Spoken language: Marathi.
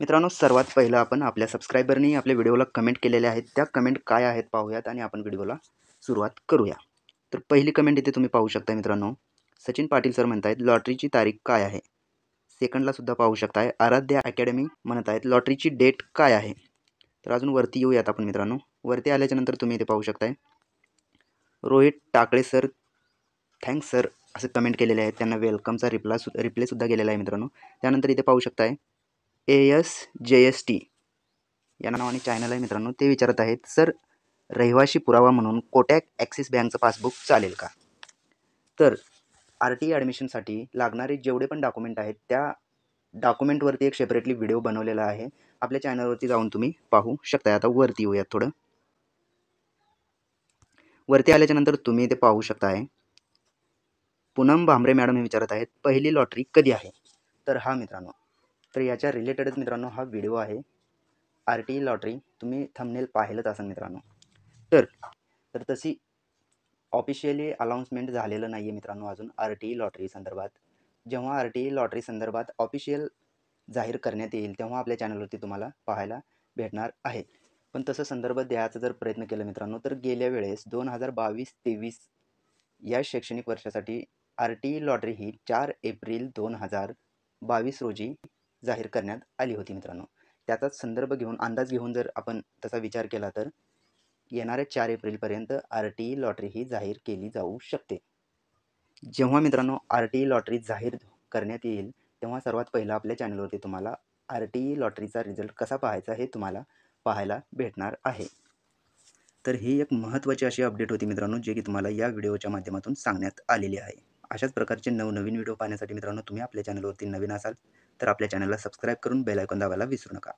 मित्रांनो सर्वात पहिलं आपण आपल्या सबस्क्रायबरनी आपल्या व्हिडिओला कमेंट केलेल्या आहेत त्या कमेंट काय आहेत पाहूयात आणि आपण व्हिडिओला सुरुवात करूया तर पहिली कमेंट इथे तुम्ही पाहू शकता मित्रांनो सचिन पाटील सर म्हणत आहेत लॉटरीची तारीख काय आहे सेकंडला सुद्धा पाहू शकताय आराध्या अकॅडमी म्हणत आहेत लॉटरीची डेट काय आहे तर अजून वरती येऊयात आपण मित्रांनो वरती आल्याच्यानंतर तुम्ही इथे पाहू शकताय Rohit Takale sir thanks sir असे कमेंट केलेले आहेत त्यांना वेलकमचा रिप्लाय सु रिप्लेसुद्धा केलेला आहे मित्रांनो त्यानंतर इथे पाहू शकताय A S J S T या नावाने चॅनल आहे मित्रांनो ते विचारत आहेत सर रहिवाशी पुरावा म्हणून कोटॅक ॲक्सिस बँकचं पासबुक चालेल का तर आर टी ॲडमिशनसाठी लागणारे जेवढे पण डॉक्युमेंट आहेत त्या डॉक्युमेंटवरती एक सेपरेटली व्हिडिओ बनवलेला आहे आपल्या चॅनलवरती जाऊन तुम्ही पाहू शकता आता वरती येऊयात थोडं वरती आल्याच्यानंतर तुम्ही ते पाहू शकता आहे पूनम भांबरे मॅडम हे विचारत आहेत पहिली लॉटरी कधी आहे तर हा मित्रांनो तर याच्या रिलेटेडच मित्रांनो हा व्हिडिओ आहे आर टी ई लॉटरी तुम्ही थंबनेल पाहिलंच असाल मित्रांनो तर तर तशी ऑफिशियली अनाऊन्समेंट झालेलं नाही आहे मित्रांनो अजून आर टी ई लॉटरी संदर्भात जेव्हा आर टी ई लॉटरी संदर्भात ऑफिशियल जाहीर करण्यात येईल तेव्हा आपल्या चॅनलवरती तुम्हाला पाहायला भेटणार आहे पण तसं संदर्भ द्यायचा जर प्रयत्न केला मित्रांनो तर गेल्या वेळेस दोन हजार बावीस तेवीस या शैक्षणिक वर्षासाठी आर टी ई लॉटरी ही चार एप्रिल दोन हजार बावीस रोजी जाहीर करण्यात आली होती मित्रांनो त्याचाच संदर्भ घेऊन अंदाज घेऊन जर आपण तसा विचार केला तर येणाऱ्या चार एप्रिलपर्यंत आर टी ई लॉटरी ही जाहीर केली जाऊ शकते जेव्हा मित्रांनो आर टी ई लॉटरी जाहीर करण्यात येईल तेव्हा सर्वात पहिलं आपल्या चॅनलवरती तुम्हाला आर टी ई लॉटरीचा रिझल्ट कसा पाहायचा हे तुम्हाला पाहायला भेटणार आहे तर ही एक महत्त्वाची अशी अपडेट होती मित्रांनो जे की तुम्हाला या व्हिडिओच्या माध्यमातून सांगण्यात आलेली आहे अशाच प्रकारचे नवनवीन व्हिडिओ पाहण्यासाठी मित्रांनो तुम्ही आपल्या चॅनलवरती नवीन असाल तर आपल्या चॅनलला सबस्क्राईब करून आयकॉन दाबायला विसरू नका